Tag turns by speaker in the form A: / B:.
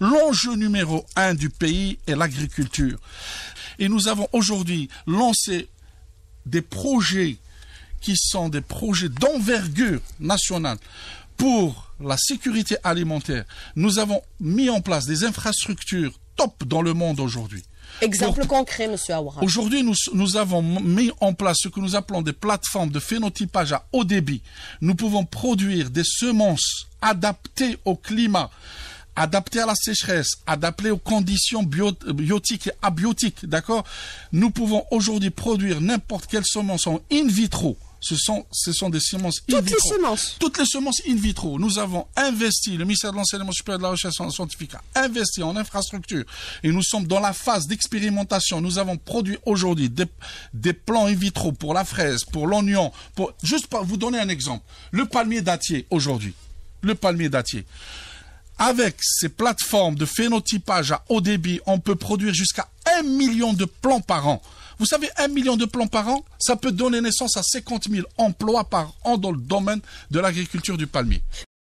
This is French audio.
A: L'enjeu numéro un du pays est l'agriculture. Et nous avons aujourd'hui lancé des projets qui sont des projets d'envergure nationale pour la sécurité alimentaire. Nous avons mis en place des infrastructures top dans le monde aujourd'hui. Exemple
B: concret, Monsieur Aoura.
A: Aujourd'hui, nous, nous, avons mis en place ce que nous appelons des plateformes de phénotypage à haut débit. Nous pouvons produire des semences adaptées au climat adapté à la sécheresse, adapté aux conditions biotiques et abiotiques, d'accord Nous pouvons aujourd'hui produire n'importe quelle semence en in vitro. Ce sont, ce sont des semences in vitro. Toutes les semences in vitro. Nous avons investi, le ministère de l'Enseignement supérieur de la Recherche scientifique a investi en infrastructure et nous sommes dans la phase d'expérimentation. Nous avons produit aujourd'hui des, des, plants in vitro pour la fraise, pour l'oignon, pour, juste pour vous donner un exemple. Le palmier dattier aujourd'hui. Le palmier dattier. Avec ces plateformes de phénotypage à haut débit, on peut produire jusqu'à 1 million de plans par an. Vous savez, 1 million de plans par an, ça peut donner naissance à 50 000 emplois par an dans le domaine de l'agriculture du palmier.